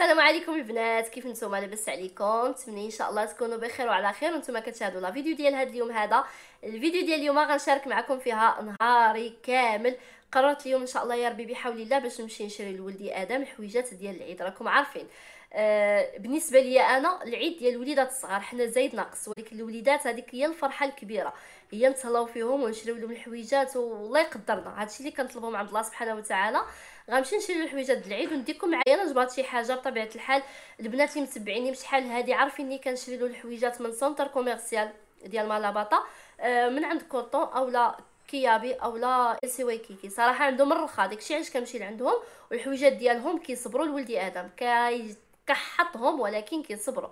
السلام عليكم البنات كيف نتوما لاباس عليكم نتمنى ان شاء الله تكونوا بخير وعلى خير وانتم كتشاهدوا لا فيديو ديال هذا اليوم هذا الفيديو ديال اليوم غنشارك معكم فيها نهاري كامل قررت اليوم ان شاء الله يا ربي بحول الله باش نمشي نشري لولدي ادم الحويجات ديال العيد راكم عارفين آه بالنسبه ليا انا العيد ديال الوليدات الصغار حنا زايد ناقص ولكن الوليدات هذيك هي الفرحه الكبيره هي نتهلاو فيهم ونشريو لهم الحويجات والله يقدرنا هادشي اللي كنطلبوا من عند الله سبحانه وتعالى آه غنمشي نشري الحويجات العيد ونديكم معايا انا جبات شي حاجه بطبيعه الحال البنات اللي متبعيني بشحال هادي عارفيني كنشري له الحويجات من سونتر كوميرسيال ديال مالاباطا آه، من عند كوطون اولا كيابي اولا سي واي كيكي صراحه عندهم الرخا داكشي علاش كنمشي لعندهم والحويجات ديالهم كيصبروا لولدي ادم كي كحطهم ولكن كيصبروا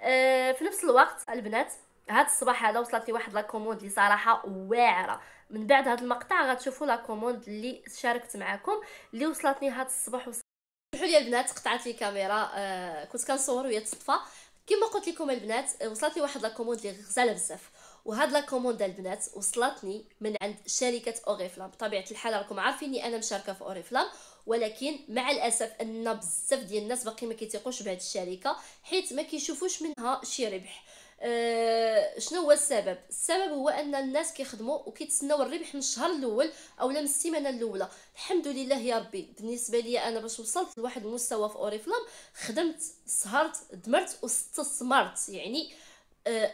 آه، في نفس الوقت البنات هاد الصباح هذا وصلت لي واحد لا كوموند اللي صراحه واعره من بعد هذا المقطع غتشوفوا لا كوموند اللي شاركت معكم اللي وصلتني هذا الصباح وصلت سمحوا لي البنات قطعت لي الكاميرا آه كنت كنصور وهي تصطفى كما قلت لكم البنات آه، وصلتني واحد لا كوموند اللي غزاله بزاف وهاد لا كوموند البنات وصلتني من عند شركه اوريفلام بطبيعه الحال راكم عارفيني انا مشاركه في اوريفلام ولكن مع الاسف ان بزاف ديال الناس باقي ما كيتيقوش بهاد الشركه حيت ما كيشوفوش منها شي ربح آه، شنو هو السبب السبب هو ان الناس كيخدموا وكيتسناو الربح من الشهر الاول اولا من السيمانه الاولى الحمد لله يا ربي بالنسبه لي انا باش وصلت لواحد المستوى في اوريفلام خدمت سهرت دمرت واستثمرت يعني آه،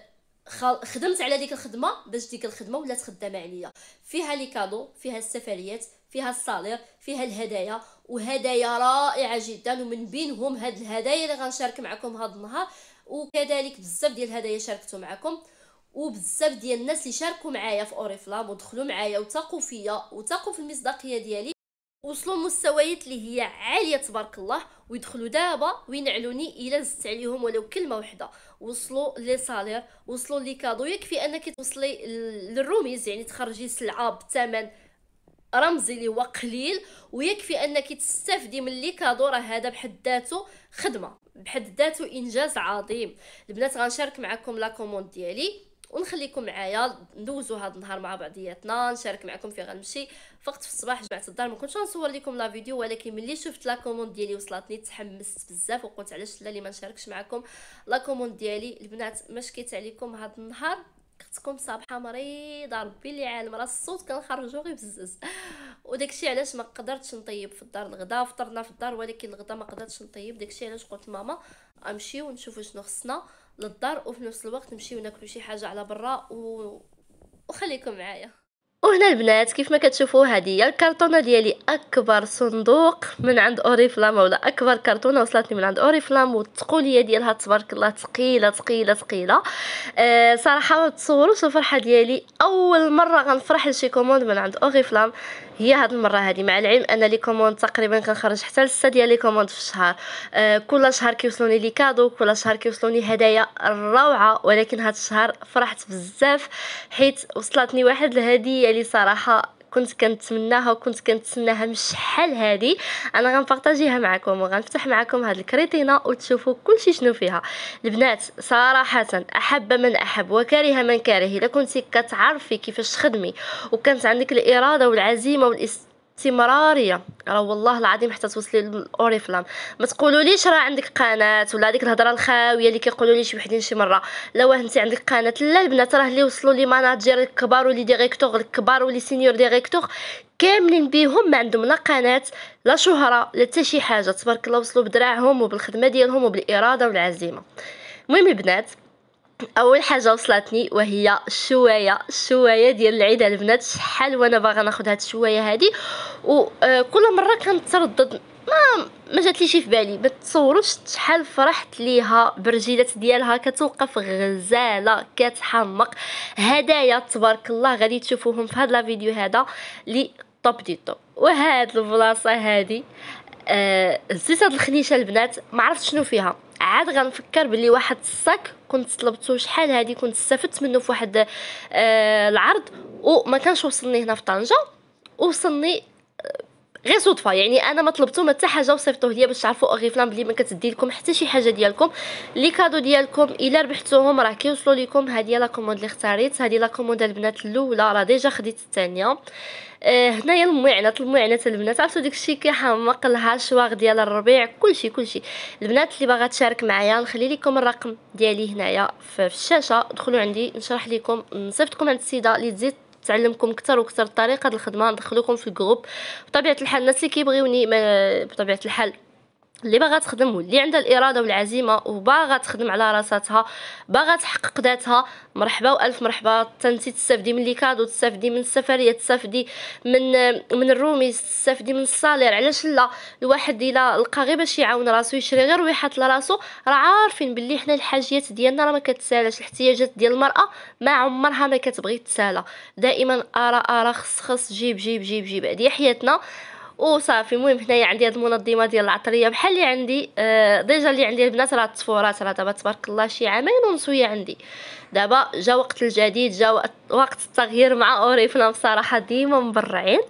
خدمت على ديك الخدمه باش ديك الخدمه ولات خدامه عليا فيها لي كادو فيها السفريات فيها الصالير فيها الهدايا وهدايا رائعه جدا ومن بينهم هاد الهدايا اللي غنشارك معكم هاد النهار وكذلك بزاف ديال الهدايا شاركتو معكم وبزاف ديال الناس اللي شاركوا معايا في اوريفلام ودخلوا معايا وثقوا فيا وثقوا في المصداقيه ديالي وصلوا لمستويات اللي هي عاليه تبارك الله ويدخلوا دابا وينعلوني الا زدت عليهم ولو كلمه وحده وصلوا لي صالير وصلوا لي كادو يكفي انك توصلي للروميز يعني تخرجي سلعه بثمن رمزي اللي هو قليل ويكفي انك تستافدي من اللي كادو راه هذا بحد ذاته خدمه بحد ذاته انجاز عظيم البنات غنشارك معكم لا كوموند ديالي ونخليكم معايا ندوزو هذا النهار مع بعضياتنا نشارك معكم فين غنمشي فقط في الصباح جمعت الدار ما كنتش غنصور لكم لا فيديو ولكن ملي شفت لا كوموند ديالي وصلتني تحمست بزاف وقلت علاش لا اللي ما نشاركش معكم لا كوموند ديالي البنات مشكيت عليكم هذا النهار اختكم صابحه مريضه ربي اللي عالم راه الصوت كنخرجو غير بزز وداكشي علاش ما قدرتش نطيب في الدار الغدا فطرنا في الدار ولكن الغدا ما قدرتش نطيب داكشي علاش قلت ماما امشي ونشوف شنو خصنا للدار وفي نفس الوقت نمشيو ناكلو شي حاجه على برا و... وخليكم معايا وهنا البنات كيف ما كتشوفوا هذه هي الكرتونه ديالي اكبر صندوق من عند اوريفلام ولا اكبر كرتونه وصلتني من عند اوريفلام والثقوليه ديالها تبارك الله ثقيله ثقيله ثقيله أه صراحه تصوروا الفرحه ديالي اول مره غنفرح لشي كوموند من عند اوريفلام هي هاد المره هذه مع العلم انا لي كوموند تقريبا كنخرج حتى 6 ديال لي كوموند في الشهر آه كل شهر كيوصلوني لي كادو كل شهر كيوصلوني هدايا روعه ولكن هاد الشهر فرحت بزاف حيت وصلتني واحد الهديه اللي صراحه كنت كنتمناها وكنت كنتسناها من شحال هادي انا غنبارطاجيها معكم وغنفتح معكم هاد الكريتينا وتشوفوا كلشي شنو فيها البنات صراحه احب من احب وكره من كاره الا كنتي كتعرفي كيفاش تخدمي وكانت عندك الاراده والعزيمه والاست استمراريه راه والله العظيم حتى توصلي للاوريفلام ما تقولوا ليش راه عندك قناه ولا هذيك الهضره الخاويه اللي كيقولوا لي شي وحدين شي مره لا واه انت عندك قناه لا البنات راه اللي وصلوا لي ماناجير الكبار ولي ديريكتور الكبار ولي سينيور ديريكتور كاملين بيهم ما عندهم لا قناه لا شهره لا حتى شي حاجه تبارك الله وصلوا بدراعهم وبالخدمه ديالهم وبالاراده والعزيمه المهم البنات اول حاجه وصلتني وهي الشوايه الشوايه ديال العيد البنات شحال وانا باغا ناخذ هاد الشوايه هادي وكل آه، مره كنتردد ما ما جاتليش في بالي ما تصوروش شحال فرحت ليها برجيلات ديالها كتوقف غزاله كتحمق هدايا تبارك الله غادي تشوفوهم في هاد لا فيديو هذا لي طوب دي طوب وهاد البلاصه هادي هزيت آه، زيت هاد الخنيشه البنات ما عرفت شنو فيها عاد غنفكر بلي واحد الصاك كنت طلبته شحال هذه كنت استفدت منه في واحد آه العرض وما كانش وصلني هنا في طنجه وصلني غير صدفه يعني انا ما طلبته ما حتى حاجه وصيفطوه ليا باش تعرفوا اغي بلي ما كتدي لكم حتى شي حاجه ديالكم لي كادو ديالكم الا ربحتوهم راه كيوصلوا لكم هذه لا كوموند اللي اختاريت هذه لا كوموند البنات الاولى راه ديجا خديت الثانيه آه هنايا المعنات المعنات البنات عرفتوا داكشي كيحمق الهاشواغ ديال الربيع كلشي كلشي البنات اللي باغا تشارك معايا نخلي لكم الرقم ديالي هنايا في الشاشه دخلوا عندي نشرح لكم نصيفطكم عند السيده اللي تزيد تعلمكم اكثر واكثر طريقه الخدمه ندخلكم في الجروب بطبيعه الحال الناس اللي كيبغيوني بطبيعه الحال اللي باغا تخدم واللي عندها الاراده والعزيمه وباغا تخدم على راساتها باغا تحقق ذاتها مرحبا والف مرحبا تنسي تستافدي من لي كادو تستافدي من السفريه تستافدي من من الرومي تستافدي من الصالير علاش لا الواحد الا لقى غير باش يعاون راسو يشري غير ويحط لراسو راه عارفين باللي حنا الحاجيات ديالنا راه ما كتسالاش الاحتياجات ديال المراه ما عمرها ما كتبغي تسالى دائما ارى ارى خص خص جيب جيب جيب جيب هذه حياتنا وصافي المهم هنايا عندي هاد المنظمه ديال العطريه بحال اللي عندي آه ديجا اللي عندي البنات راه التصفورات راه دابا تبارك الله شي عامين ونص عندي دابا جا وقت الجديد جا وقت التغيير مع اوريفنا بصراحه ديما مبرعين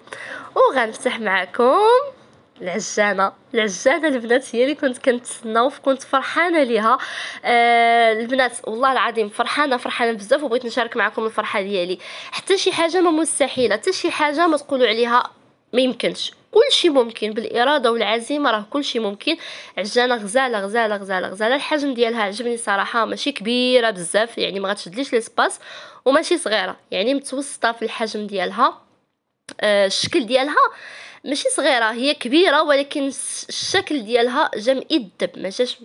وغنفتح معكم العجانه العجانه البنات هي اللي كنت كنتسناو وكنت فرحانه ليها آه البنات والله العظيم فرحانه فرحانه بزاف وبغيت نشارك معكم الفرحه ديالي حتى شي حاجه ما مستحيله حتى شي حاجه ما تقولوا عليها ما يمكنش كل شيء ممكن بالاراده والعزيمه راه كل شيء ممكن عجانه غزاله غزاله غزاله غزاله الحجم ديالها عجبني صراحه ماشي كبيره بزاف يعني ما غتشدليش لي سباس وماشي صغيره يعني متوسطه في الحجم ديالها آه، الشكل ديالها ماشي صغيره هي كبيره ولكن الشكل ديالها جا مئدب ما جاش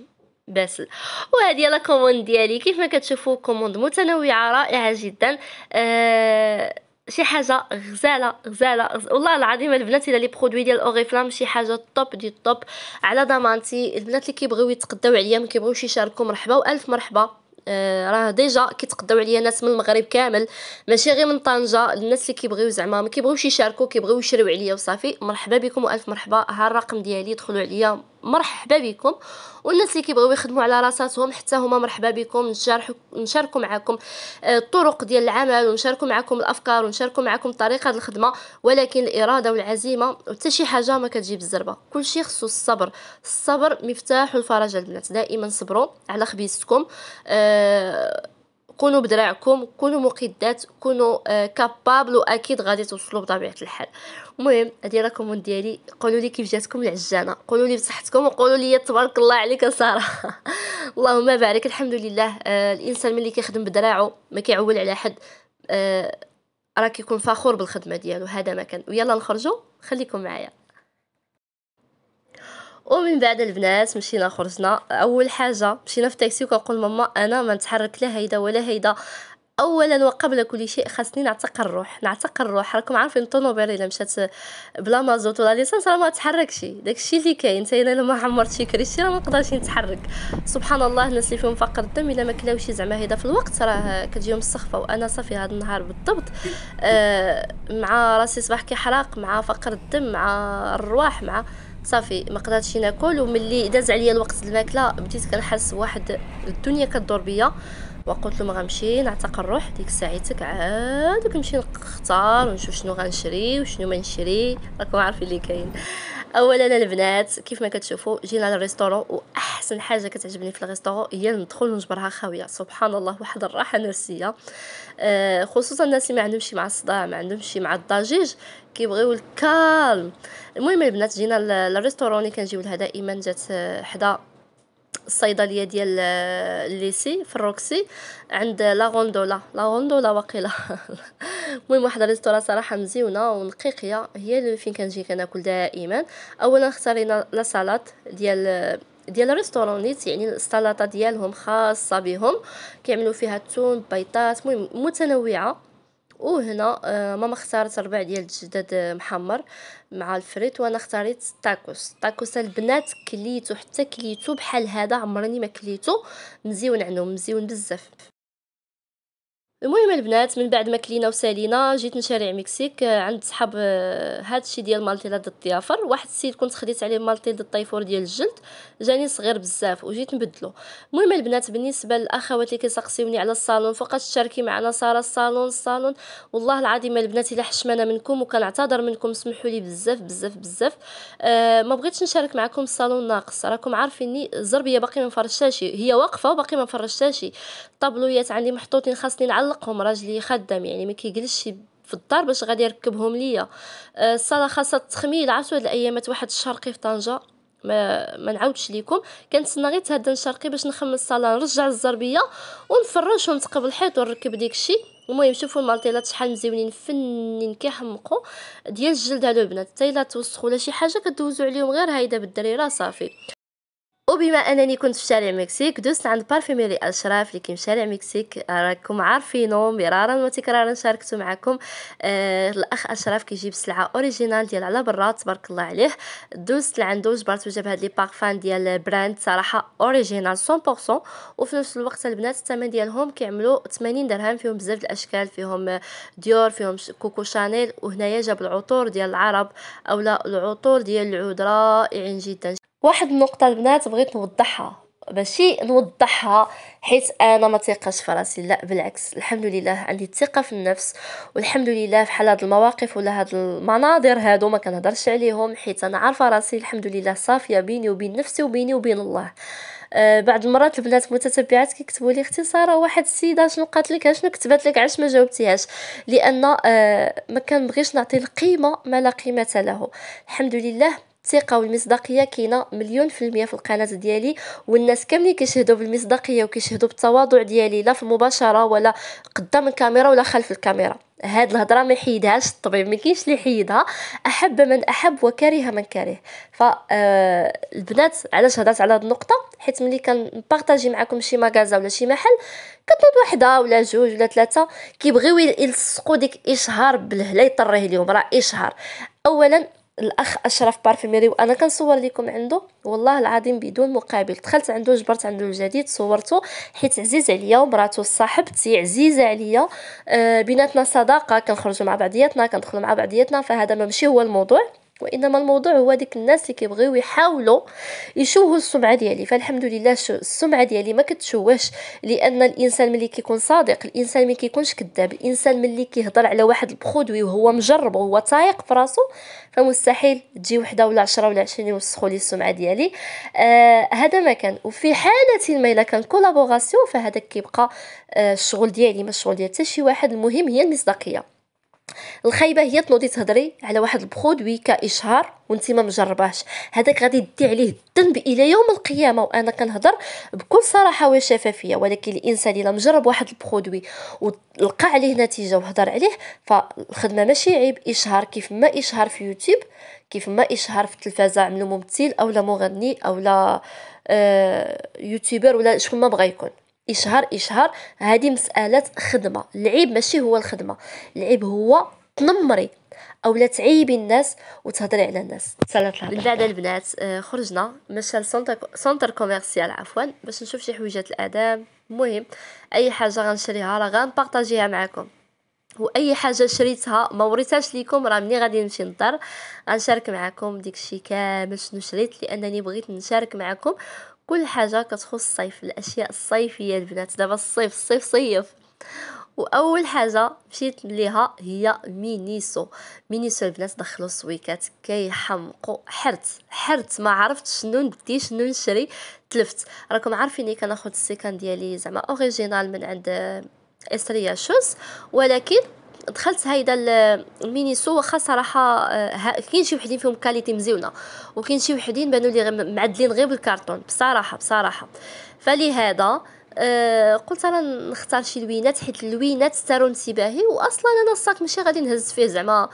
باسل وهذه لا كوموند ديالي كيف ما كتشوفوا كوموند متنوعه رائعه جدا آه شي حاجه غزاله غزاله غز... والله العظيم البنات الا لي برودوي ديال اوريفلام شي حاجه طوب دي طوب على ضمانتي البنات اللي كيبغيو يتقداو عليا ما كيبغيوش يشاركوا مرحبا والف مرحبا آه راه ديجا كيتقداو عليا ناس من المغرب كامل ماشي غير من طنجه الناس اللي كيبغيو زعما ما كيبغيوش يشاركوا كيبغيو يشريو عليا وصافي مرحبا بكم والف مرحبا ها الرقم ديالي دخلوا عليا مرحبا بكم والناس اللي كيبغيو يخدموا على راساتهم حتى هما مرحبا بكم نشاركوا معكم آه، الطرق ديال العمل ونشاركوا معكم الافكار ونشاركوا معكم طريقه الخدمه ولكن الاراده والعزيمه حتى شي حاجه ما بالزربه كل كلشي خصو الصبر الصبر مفتاح الفرج البنات دائما صبروا على خبيزتكم أه كونوا بدراعكم كونوا مقدات كونوا كابابل آه، واكيد غادي توصلوا بطبيعه الحال المهم هذه راكم ديالي قولوا لي كيف جاتكم العجانه قولوا لي بصحتكم وقولوا لي تبارك الله عليك ساره اللهم بارك الحمد لله آه، الانسان ملي كيخدم بدراعو ما كيعول على حد آه، راه كيكون فخور بالخدمه ديالو هذا ما كان ويلا نخرجوا خليكم معايا ومن بعد البنات مشينا خرجنا اول حاجه مشينا في التاكسي وكنقول ماما انا ما نتحرك لا هيدا ولا هيدا اولا وقبل كل شيء خاصني نعتق الروح نعتق الروح راكم عارفين الطونوبيل الا مشات بلا مازوت ولا ليسانس راه ما تحركش داكشي اللي كاين حتى انا ما عمرت شي كريشتي راه ما نقدرش نتحرك سبحان الله الناس اللي فيهم فقر الدم الا ما كلاوش زعما هيدا في الوقت راه كتجيهم السخفه وانا صافي هذا النهار بالضبط آه مع راسي صباح كيحرق مع فقر الدم مع الرواح مع صافي ما قدرتش ناكل وملي داز عليا الوقت الماكله بديت كنحس بواحد الدنيا كدور بيا وقلت له ما غنمشي نعتق الروح ديك ساعتك عاد كنمشي نختار ونشوف شنو غنشري وشنو ما نشري راكم عارفين اللي كاين اولا البنات كيف ما كتشوفوا جينا للريستورون واحسن حاجه كتعجبني في الريستورون هي ندخل ونجبرها خاويه سبحان الله واحد الراحه نفسيه آه، خصوصا الناس اللي ما عندهمش مع الصداع ما عندهمش مع الضجيج كيبغيو الكالم المهم البنات جينا للريستورون اللي كنجيو لها دائما جات آه، حدا الصيدليه ديال الليسي آه، في الروكسي عند لا غوندولا لا غوندولا واقيلا المهم واحد الريستورا صراحه مزيونه ونقيقيه هي اللي فين كنجي كناكل دائما اولا اختارينا لا سالاد ديال آه، ديال نيت يعني السلطه ديالهم خاصه بهم كيعملوا فيها التون بيطات المهم متنوعه وهنا آه، ماما اختارت ربع ديال الجداد آه، محمر مع الفريت وانا اختاريت تاكوس تاكوس البنات كليتو حتى كليتو بحال هذا عمرني ما كليتو مزيون عنهم مزيون بزاف المهم البنات من بعد ما كلينا وسالينا جيت نشارع مكسيك آه، عند صحاب آه، هاد الشي ديال مالتيلا د الضيافر واحد السيد كنت خديت عليه مالتيل د الطيفور ديال الجلد جاني صغير بزاف وجيت نبدلو المهم البنات بالنسبه للاخوات اللي كيسقسيوني على الصالون فقط تشاركي معنا ساره الصالون الصالون والله العظيم البنات الا حشمانه منكم وكنعتذر منكم سمحوا لي بزاف بزاف بزاف أه ما بغيتش نشارك معكم الصالون ناقص راكم عارفيني الزربيه باقي ما هي واقفه وباقي ما فرشتهاش الطابلويات عندي محطوطين خاصني نعلق كنعلقهم راجلي خدام يعني ما كيجلسش في الدار باش غادي يركبهم ليا آه، الصاله خاصه التخميل عرفتوا هاد الايامات واحد الشرقي في طنجه ما ما نعاودش ليكم كنتسنى غير تهدى الشرقي باش نخمم الصاله نرجع الزربيه ونفرش ونتقب الحيط ونركب ديكشي المهم شوفوا المالطيلات شحال مزيونين فنين كيحمقوا ديال الجلد هادو البنات حتى الا توسخوا ولا شي حاجه كدوزوا عليهم غير هايده بالدريره صافي وبما انني كنت في شارع مكسيك دوست عند بارفيميري اشراف اللي كاين شارع مكسيك راكم عارفينو مرارا وتكرارا شاركتو معكم آه الاخ اشراف كيجيب سلعه اوريجينال ديال على برا تبارك الله عليه دوست لعندو جبرت وجاب هاد لي بارفان ديال براند صراحه اوريجينال 100% وفي نفس الوقت البنات الثمن ديالهم كيعملوا 80 درهم فيهم بزاف الاشكال فيهم ديور فيهم كوكو شانيل وهنايا جاب العطور ديال العرب اولا العطور ديال العود رائعين جدا واحد النقطه البنات بغيت نوضحها ماشي نوضحها حيت انا ما تيقاش في راسي لا بالعكس الحمد لله عندي الثقه في النفس والحمد لله في حال هاد المواقف ولا هاد المناظر هادو ما كنهضرش عليهم حيت انا عارفه راسي الحمد لله صافيه بيني وبين نفسي وبيني وبين الله آه بعد المرات البنات متتبعات كيكتبوا لي اختصاره واحد السيده شنو قالت لك اشنو كتبت لك علاش ما جاوبتيهاش لان آه ما كنبغيش نعطي القيمه ما لا قيمه له الحمد لله الثقه والمصداقيه كاينه مليون في المية في القناه ديالي والناس كاملين كيشهدوا بالمصداقيه وكيشهدوا بالتواضع ديالي لا في المباشره ولا قدام الكاميرا ولا خلف الكاميرا هاد الهضره ما يحيدهاش الطبيب ما كاينش اللي يحيدها احب من احب وكره من كره ف آه، البنات علاش هضرت على هاد النقطه حيت ملي كنبارطاجي معكم شي ماغازا ولا شي محل كتنوض وحده ولا جوج ولا ثلاثه كيبغيو يلصقوا ديك اشهار بالهلا يطريه اليوم راه اشهار اولا الاخ اشرف بارفيميري وانا كنصور لكم عنده والله العظيم بدون مقابل دخلت عنده جبرت عنده الجديد صورته حيت عزيز عليا ومراته صاحبتي عزيزه عليا آه بيناتنا صداقه كنخرجوا مع بعضياتنا كندخلوا مع بعضياتنا فهذا ماشي هو الموضوع وانما الموضوع هو ديك الناس اللي كيبغيو يحاولوا يشوهوا السمعه ديالي فالحمد لله السمعه ديالي ما كتشوهش لان الانسان ملي كيكون صادق الانسان ملي كيكونش كذاب الانسان ملي كيهضر على واحد البرودوي وهو مجرب وهو تايق في راسو فمستحيل تجي وحده ولا 10 ولا 20 يوسخوا لي السمعه ديالي آه هذا ما كان وفي حاله ما الا كان كولابوراسيون فهذا كيبقى آه الشغل ديالي ما الشغل ديال حتى شي واحد المهم هي المصداقيه الخايبه هي تنوضي تهضري على واحد البرودوي كاشهار وانت ما مجرباهش هذاك غادي دي عليه الذنب الى يوم القيامه وانا كنهضر بكل صراحه وشفافيه ولكن الانسان الا مجرب واحد البرودوي ولقى عليه نتيجه وهضر عليه فالخدمه ماشي عيب اشهار كيف ما اشهار في يوتيوب كيف ما اشهار في التلفازه عملو ممثل اولا مغني اولا آه يوتيوبر ولا شكون ما بغى يكون اشهار اشهار هذه مساله خدمه العيب ماشي هو الخدمه العيب هو تنمري او لا تعيبي الناس وتهضري على الناس من بعد البنات آه، خرجنا مشى لسونتر كوميرسيال عفوا باش نشوف شي حويجات الادام المهم اي حاجه غنشريها راه غنبارطاجيها معكم واي حاجه شريتها ما وريتهاش ليكم راه ملي غادي نمشي للدار غنشارك معكم الشيء كامل شنو شريت لانني بغيت نشارك معكم كل حاجه كتخص الصيف الاشياء الصيفيه البنات دابا الصيف الصيف صيف واول حاجه مشيت ليها هي مينيسو مينيسو البنات دخلوا السويكات كيحمقوا حرت حرت ما عرفت شنو ندي شنو نشري تلفت راكم عارفيني كناخد السيكان ديالي زعما اوريجينال من عند استريا شوس ولكن دخلت هيدا سو واخا صراحه آه، كاين شي وحدين فيهم كاليتي مزيونه وكاين شي وحدين بانوا لي معدلين غير بالكارطون بصراحه بصراحه فلهذا آه، قلت انا نختار شي لوينات حيت اللوينات ساروا انتباهي واصلا انا الصاك ماشي غادي نهز فيه زعما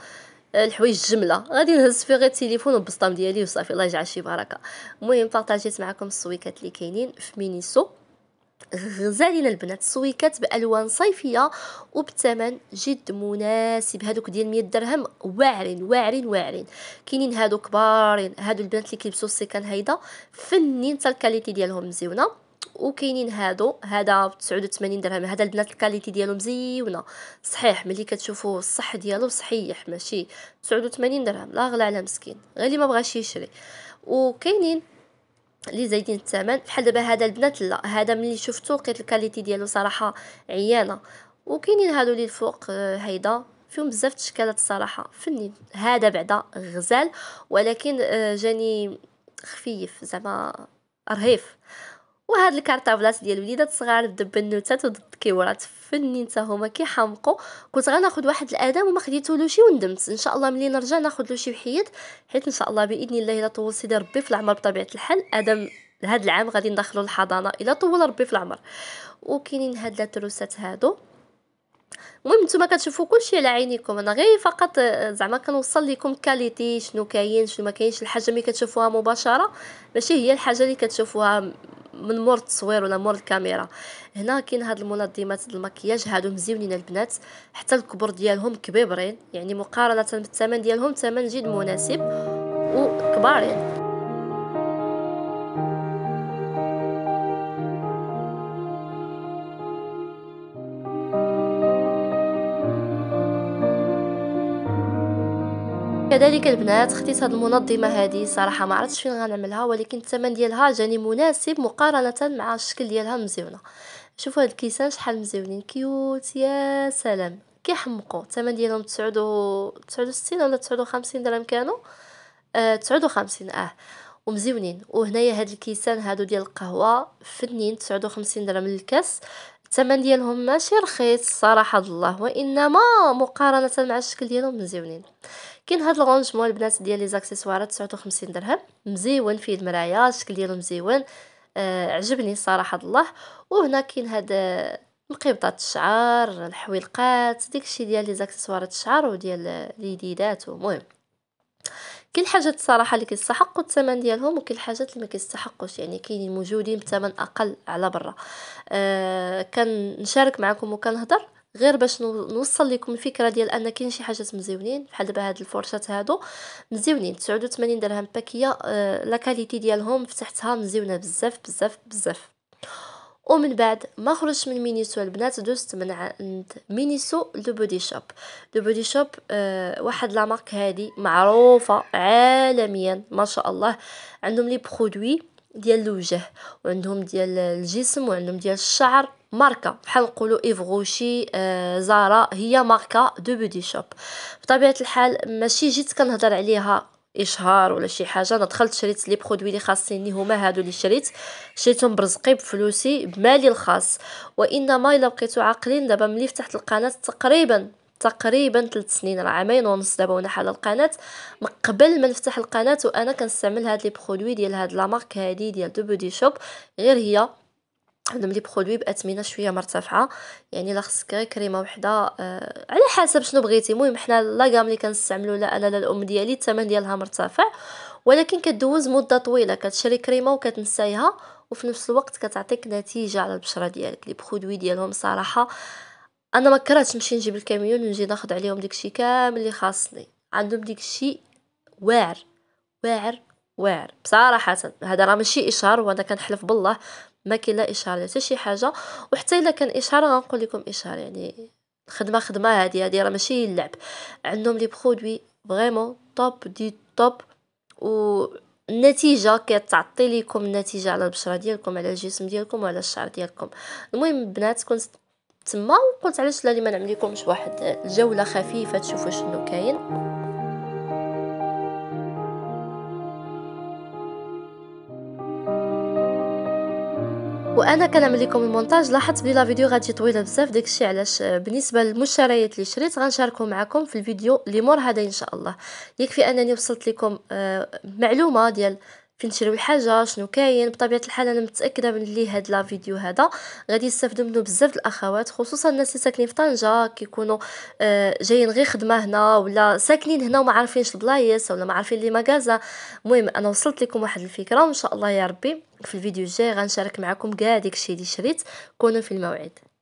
آه، الحوايج جمله غادي نهز فيه غير التليفون والبسطام ديالي وصافي الله يجعل شي بركه المهم بارطاجيت معكم السويكات اللي كاينين في مينيسو غزالين البنات سويكات بالوان صيفيه وبثمن جد مناسب هادوك ديال 100 درهم واعرين واعرين واعرين كاينين هادو كبارين هادو البنات اللي كيلبسوا السيكان هيدا فنين حتى الكاليتي ديالهم مزيونه وكاينين هادو هذا ب 89 درهم هذا البنات الكاليتي ديالو مزيونه صحيح ملي كتشوفوا الصح ديالو صحيح ماشي 89 درهم لا غلا على مسكين غير اللي ما بغاش يشري وكاينين اللي زايدين الثمن بحال دابا هذا البنات لا هذا ملي شفتو لقيت الكاليتي ديالو صراحه عيانه وكاينين هادو اللي الفوق هيدا آه، فيهم بزاف تشكالات الصراحه فني هذا بعدا غزال ولكن آه، جاني خفيف زعما رهيف وهاد الكارطابلات ديال وليدات صغار ضد النوتات وضد الكيورات فني حتى هما كيحمقوا كنت غناخذ واحد الادم وما خديتولوش وندمت ان شاء الله ملي نرجع ناخذ له شي وحيد حيت ان شاء الله باذن الله الا طول سيدي ربي في العمر بطبيعه الحال ادم هاد العام غادي ندخلو الحضانه الا طول ربي في العمر وكاينين هاد لا تروسات هادو المهم نتوما كتشوفوا كلشي على عينيكم انا غير فقط آه، زعما كنوصل لكم كاليتي شنو كاين شنو ما كاينش الحاجه اللي كتشوفوها مباشره ماشي هي الحاجه اللي كتشوفوها من مور التصوير ولا مور الكاميرا هنا كاين هاد المنظمات المكياج هادو مزيونين البنات حتى الكبر ديالهم كبيبرين يعني مقارنه بالثمن ديالهم ثمن جد مناسب وكبارين كذلك البنات خديت هاد المنظمه هذه صراحه ما عرفتش فين غنعملها ولكن الثمن ديالها جاني مناسب مقارنه مع الشكل ديالها مزيونه شوفوا هاد الكيسان شحال مزيونين كيوت يا سلام كيحمقوا الثمن ديالهم 69 ولا 59 درهم كانوا 59 آه،, اه ومزيونين وهنايا هاد الكيسان هادو ديال القهوه فنين 59 درهم للكاس الثمن ديالهم ماشي رخيص صراحه الله وانما مقارنه مع الشكل ديالهم مزيونين كاين هاد الغونج مول البنات ديال لي زاكسيسوارات 59 درهم مزيون فيه المرايا الشكل ديالو مزيون آه عجبني صراحه الله وهنا كاين هاد مقيبضات الشعر الحويلقات داكشي ديال لي زاكسيسوارات الشعر وديال ليديدات ومهم كاين حاجه الصراحه اللي كيستحقوا الثمن ديالهم وكل حاجه اللي ما كيستحقوش يعني كاينين موجودين بثمن اقل على برا أه كنشارك معكم وكنهضر غير باش نوصل لكم الفكره ديال ان كاين شي حاجات مزيونين بحال دابا هاد الفرشات هادو مزيونين 89 درهم باكيه أه لا كاليتي ديالهم فتحتها مزيونه بزاف بزاف بزاف ومن بعد ما خرجت من مينيسو البنات دوست من عند مينيسو لو بودي شوب لو بودي شوب أه واحد لا مارك هادي معروفه عالميا ما شاء الله عندهم لي برودوي ديال الوجه وعندهم ديال الجسم وعندهم ديال الشعر ماركه بحال نقولوا ايف غوشي آه زارا هي ماركه دو بودي شوب بطبيعه الحال ماشي جيت كنهضر عليها اشهار ولا شي حاجه انا دخلت شريت لي برودوي اللي خاصيني هما هادو اللي شريت شريتهم برزقي بفلوسي بمالي الخاص وانما الا بقيتو عاقلين دابا ملي فتحت القناه تقريبا تقريبا 3 سنين راه عامين ونص دابا وانا حال القناه من قبل ما نفتح القناه وانا كنستعمل هاد لي برودوي ديال هاد لا مارك هادي ديال دو بودي شوب غير هي عندهم لي برودوي باثمنه شويه مرتفعه يعني لا خصك غير كريمه وحده أه على حسب شنو بغيتي المهم حنا لاغام اللي كنستعملو لا انا لا الام ديالي الثمن ديالها مرتفع ولكن كدوز مده طويله كتشري كريمه وكتنسايها وفي نفس الوقت كتعطيك نتيجه على البشره ديالك لي برودوي ديالهم صراحه انا ما كرهتش نمشي نجيب الكاميون ونجي ناخذ عليهم داكشي كامل اللي خاصني عندهم داكشي واعر واعر واعر بصراحه هذا راه ماشي اشهار وانا كنحلف بالله ما كاين لا اشهار لا حتى شي حاجه وحتى الا كان اشهار غنقول لكم اشهار يعني الخدمه خدمه هذه هذه راه ماشي اللعب عندهم لي برودوي فريمون توب دي توب و النتيجه كتعطي لكم النتيجه على البشره ديالكم على الجسم ديالكم وعلى الشعر ديالكم المهم البنات كنت تما وقلت علاش لا لي ما نعمل لكمش واحد جوله خفيفه تشوفوا شنو كاين وانا كنعمل لكم المونتاج لاحظت بلي لا فيديو غادي طويله بزاف داكشي علاش آه، بالنسبه للمشتريات اللي شريت غنشاركهم معكم في الفيديو اللي مور هذا ان شاء الله يكفي انني وصلت لكم آه، معلومه ديال فين تشريو الحاجه شنو كاين بطبيعه الحال انا متاكده اللي هاد لا فيديو هذا غادي يستافدوا منه بزاف الاخوات خصوصا الناس اللي ساكنين في طنجه كيكونوا آه، جايين غير خدمه هنا ولا ساكنين هنا وما عارفينش البلايص ولا ما عارفين لي مغازا المهم انا وصلت لكم واحد الفكره وان شاء الله يا ربي في الفيديو الجاي غنشارك معكم كاع داكشي اللي شريت كونوا في الموعد